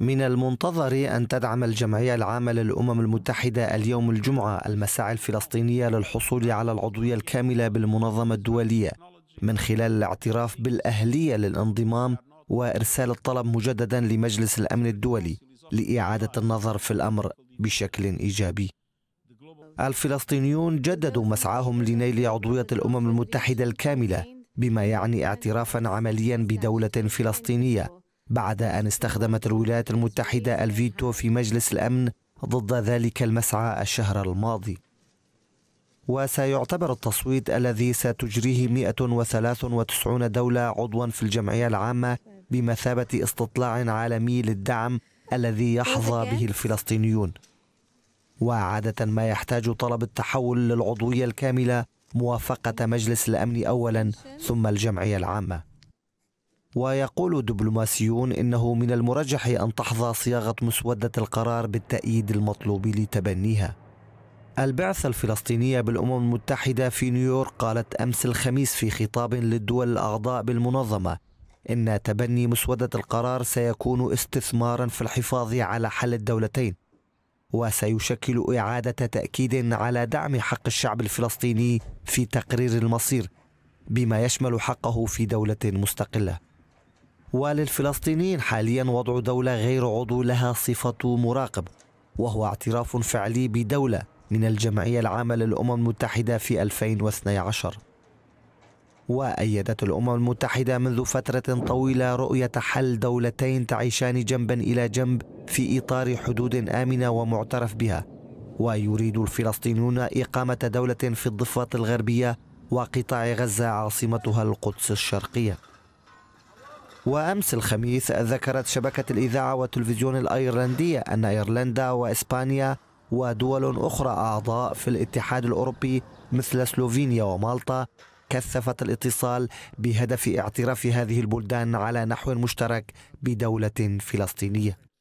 من المنتظر أن تدعم الجمعية العامة للأمم المتحدة اليوم الجمعة المساعي الفلسطينية للحصول على العضوية الكاملة بالمنظمة الدولية من خلال الاعتراف بالأهلية للانضمام وإرسال الطلب مجددا لمجلس الأمن الدولي لإعادة النظر في الأمر بشكل إيجابي الفلسطينيون جددوا مسعاهم لنيل عضوية الأمم المتحدة الكاملة بما يعني اعترافا عمليا بدولة فلسطينية بعد أن استخدمت الولايات المتحدة الفيتو في مجلس الأمن ضد ذلك المسعى الشهر الماضي وسيعتبر التصويت الذي ستجريه 193 دولة عضوا في الجمعية العامة بمثابة استطلاع عالمي للدعم الذي يحظى به الفلسطينيون وعادة ما يحتاج طلب التحول للعضوية الكاملة موافقة مجلس الأمن أولا ثم الجمعية العامة ويقول دبلوماسيون انه من المرجح ان تحظى صياغه مسوده القرار بالتأييد المطلوب لتبنيها. البعثة الفلسطينية بالأمم المتحدة في نيويورك قالت أمس الخميس في خطاب للدول الأعضاء بالمنظمة إن تبني مسودة القرار سيكون استثمارا في الحفاظ على حل الدولتين وسيشكل إعادة تأكيد على دعم حق الشعب الفلسطيني في تقرير المصير بما يشمل حقه في دولة مستقلة وللفلسطينيين حاليا وضع دولة غير عضو لها صفة مراقب وهو اعتراف فعلي بدولة من الجمعية العامة للأمم المتحدة في 2012 وأيدت الأمم المتحدة منذ فترة طويلة رؤية حل دولتين تعيشان جنبا إلى جنب في إطار حدود آمنة ومعترف بها ويريد الفلسطينيون إقامة دولة في الضفة الغربية وقطاع غزة عاصمتها القدس الشرقية وأمس الخميس ذكرت شبكة الإذاعة والتلفزيون الأيرلندية أن أيرلندا وإسبانيا ودول أخرى أعضاء في الاتحاد الأوروبي مثل سلوفينيا ومالطا كثفت الاتصال بهدف اعتراف هذه البلدان على نحو مشترك بدولة فلسطينية